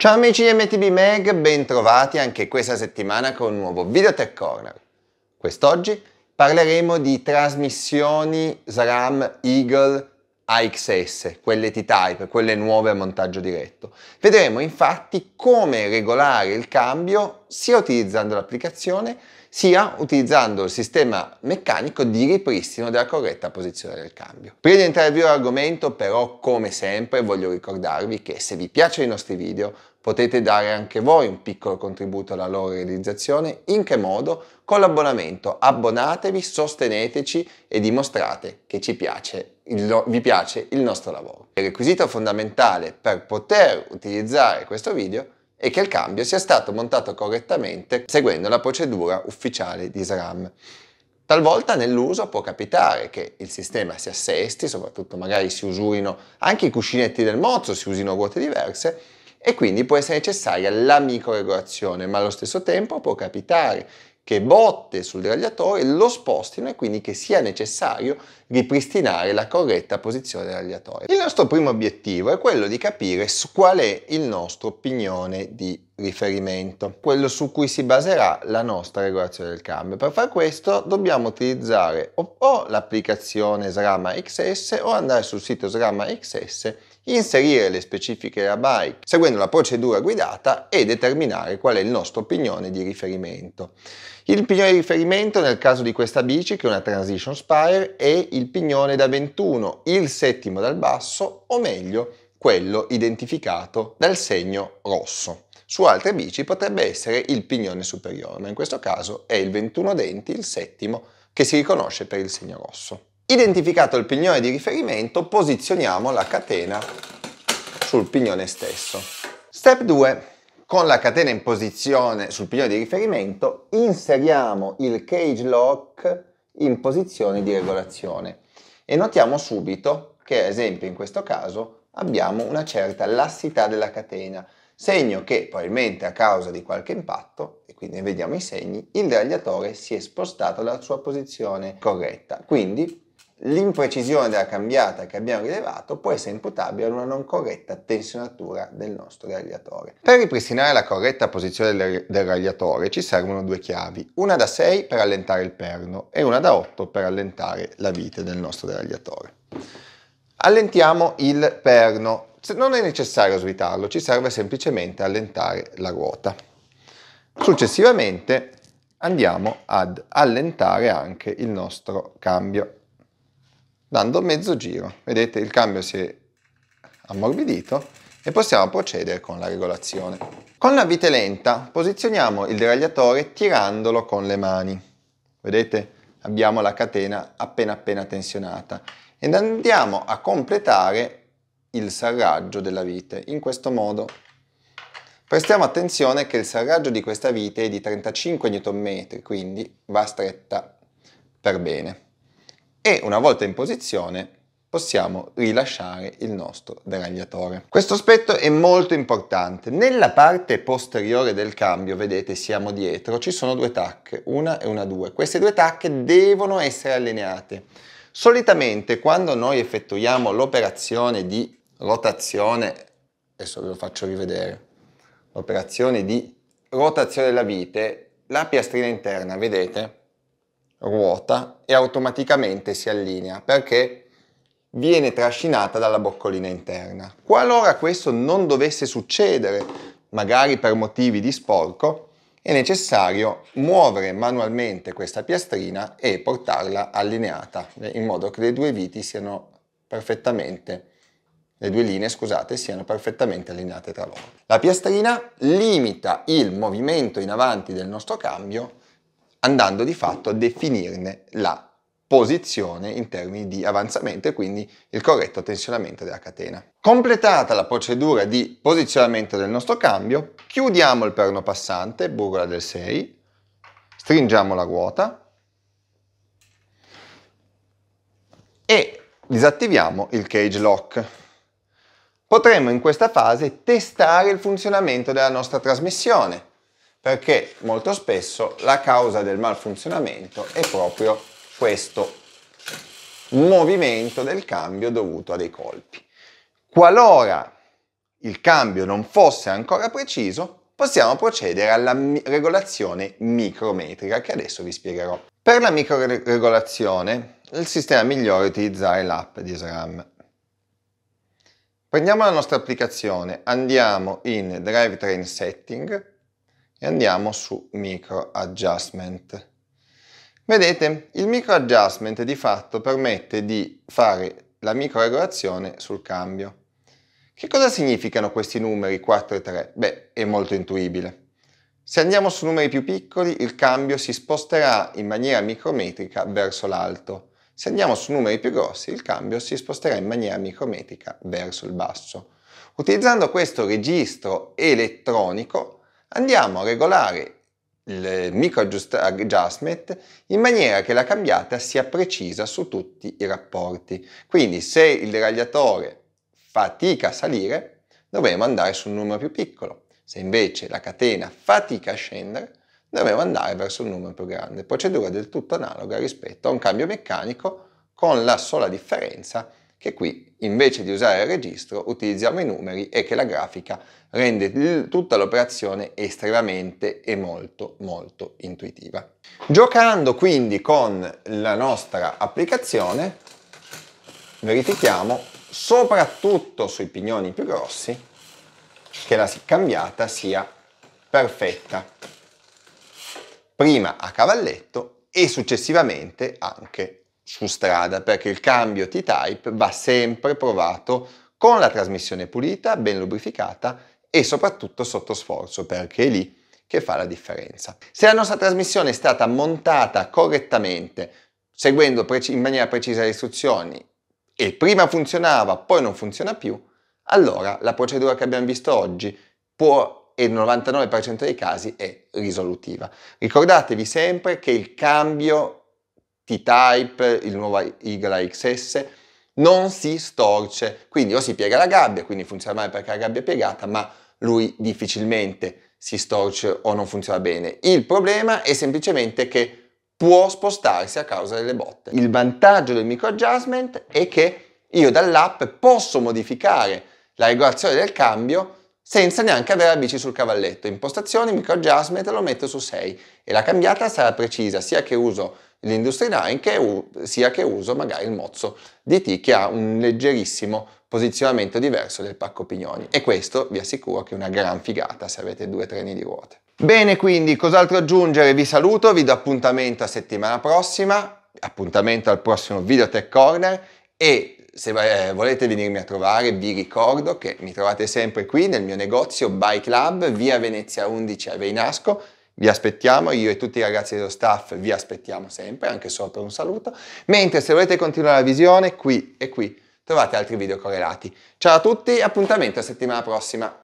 Ciao amici di MTB Mag, bentrovati anche questa settimana con un nuovo Video Tech Corner. Quest'oggi parleremo di trasmissioni SRAM Eagle AXS, quelle T-Type, quelle nuove a montaggio diretto. Vedremo infatti come regolare il cambio sia utilizzando l'applicazione sia utilizzando il sistema meccanico di ripristino della corretta posizione del cambio. Prima di entrare via l'argomento però come sempre voglio ricordarvi che se vi piacciono i nostri video potete dare anche voi un piccolo contributo alla loro realizzazione. In che modo? Con l'abbonamento. Abbonatevi, sosteneteci e dimostrate che ci piace il, vi piace il nostro lavoro. Il requisito fondamentale per poter utilizzare questo video è e che il cambio sia stato montato correttamente seguendo la procedura ufficiale di SRAM. Talvolta nell'uso può capitare che il sistema si assesti, soprattutto magari si usurino anche i cuscinetti del mozzo, si usino ruote diverse e quindi può essere necessaria la microregolazione, ma allo stesso tempo può capitare che botte sul ragliatore lo spostino e quindi che sia necessario ripristinare la corretta posizione del ragliatore. Il nostro primo obiettivo è quello di capire qual è il nostro pignone di riferimento, quello su cui si baserà la nostra regolazione del cambio. Per far questo dobbiamo utilizzare o l'applicazione Srama XS o andare sul sito Srama XS inserire le specifiche a bike seguendo la procedura guidata e determinare qual è il nostro pignone di riferimento. Il pignone di riferimento nel caso di questa bici, che è una Transition Spire, è il pignone da 21, il settimo dal basso, o meglio quello identificato dal segno rosso. Su altre bici potrebbe essere il pignone superiore, ma in questo caso è il 21 denti, il settimo, che si riconosce per il segno rosso. Identificato il pignone di riferimento, posizioniamo la catena sul pignone stesso. Step 2. Con la catena in posizione sul pignone di riferimento, inseriamo il cage lock in posizione di regolazione e notiamo subito che, ad esempio, in questo caso abbiamo una certa lassità della catena, segno che probabilmente a causa di qualche impatto, e quindi ne vediamo i segni, il deragliatore si è spostato dalla sua posizione corretta. Quindi l'imprecisione della cambiata che abbiamo rilevato può essere imputabile ad una non corretta tensionatura del nostro ragliatore. Per ripristinare la corretta posizione del, del ragliatore ci servono due chiavi, una da 6 per allentare il perno e una da 8 per allentare la vite del nostro ragliatore. Allentiamo il perno, non è necessario svitarlo, ci serve semplicemente allentare la ruota. Successivamente andiamo ad allentare anche il nostro cambio dando mezzo giro. Vedete il cambio si è ammorbidito e possiamo procedere con la regolazione. Con la vite lenta posizioniamo il deragliatore tirandolo con le mani. Vedete? Abbiamo la catena appena appena tensionata ed andiamo a completare il sarraggio della vite in questo modo. Prestiamo attenzione che il sarraggio di questa vite è di 35 Nm, quindi va stretta per bene e una volta in posizione possiamo rilasciare il nostro deragliatore. Questo aspetto è molto importante. Nella parte posteriore del cambio, vedete, siamo dietro, ci sono due tacche, una e una due. Queste due tacche devono essere allineate. Solitamente quando noi effettuiamo l'operazione di rotazione, adesso ve lo faccio rivedere, l'operazione di rotazione della vite, la piastrina interna, vedete, ruota e automaticamente si allinea perché viene trascinata dalla boccolina interna. Qualora questo non dovesse succedere, magari per motivi di sporco, è necessario muovere manualmente questa piastrina e portarla allineata in modo che le due viti siano perfettamente le due linee, scusate, siano perfettamente allineate tra loro. La piastrina limita il movimento in avanti del nostro cambio andando di fatto a definirne la posizione in termini di avanzamento e quindi il corretto tensionamento della catena. Completata la procedura di posizionamento del nostro cambio, chiudiamo il perno passante, burgola del 6, stringiamo la ruota e disattiviamo il cage lock. Potremmo in questa fase testare il funzionamento della nostra trasmissione perché molto spesso la causa del malfunzionamento è proprio questo movimento del cambio dovuto a dei colpi. Qualora il cambio non fosse ancora preciso, possiamo procedere alla mi- regolazione micrometrica che adesso vi spiegherò. Per la microregolazione il sistema migliore è utilizzare l'app di SRAM. Prendiamo la nostra applicazione, andiamo in Drivetrain Setting, e andiamo su Micro Adjustment. Vedete, il micro adjustment di fatto permette di fare la micro regolazione sul cambio. Che cosa significano questi numeri 4 e 3? Beh, è molto intuibile. Se andiamo su numeri più piccoli, il cambio si sposterà in maniera micrometrica verso l'alto. Se andiamo su numeri più grossi, il cambio si sposterà in maniera micrometrica verso il basso. Utilizzando questo registro elettronico, andiamo a regolare il micro adjustment in maniera che la cambiata sia precisa su tutti i rapporti. Quindi se il deragliatore fatica a salire, dovremo andare su un numero più piccolo. Se invece la catena fatica a scendere, dovremo andare verso un numero più grande. Procedura del tutto analoga rispetto a un cambio meccanico con la sola differenza che che qui invece di usare il registro utilizziamo i numeri e che la grafica rende tutta l'operazione estremamente e molto molto intuitiva. Giocando quindi con la nostra applicazione verifichiamo soprattutto sui pignoni più grossi che la cambiata sia perfetta prima a cavalletto e successivamente anche su strada perché il cambio T-Type va sempre provato con la trasmissione pulita, ben lubrificata e soprattutto sotto sforzo perché è lì che fa la differenza. Se la nostra trasmissione è stata montata correttamente, seguendo in maniera precisa le istruzioni e prima funzionava, poi non funziona più, allora la procedura che abbiamo visto oggi può e il 99% dei casi è risolutiva. Ricordatevi sempre che il cambio T-Type, il nuovo Eagle XS, non si storce, quindi o si piega la gabbia, quindi funziona male perché la gabbia è piegata, ma lui difficilmente si storce o non funziona bene. Il problema è semplicemente che può spostarsi a causa delle botte. Il vantaggio del micro adjustment è che io dall'app posso modificare la regolazione del cambio senza neanche avere la bici sul cavalletto. Impostazioni, micro adjustment lo metto su 6 e la cambiata sarà precisa sia che uso l'industry line che sia che uso magari il mozzo di T che ha un leggerissimo posizionamento diverso del pacco pignoni e questo vi assicuro che è una gran figata se avete due treni di ruote. Bene quindi cos'altro aggiungere? Vi saluto, vi do appuntamento a settimana prossima, appuntamento al prossimo Video Tech Corner e se eh, volete venirmi a trovare vi ricordo che mi trovate sempre qui nel mio negozio Bike Lab via Venezia 11 a Veinasco vi aspettiamo, io e tutti i ragazzi dello staff vi aspettiamo sempre, anche solo per un saluto. Mentre se volete continuare la visione, qui e qui trovate altri video correlati. Ciao a tutti, appuntamento a settimana prossima.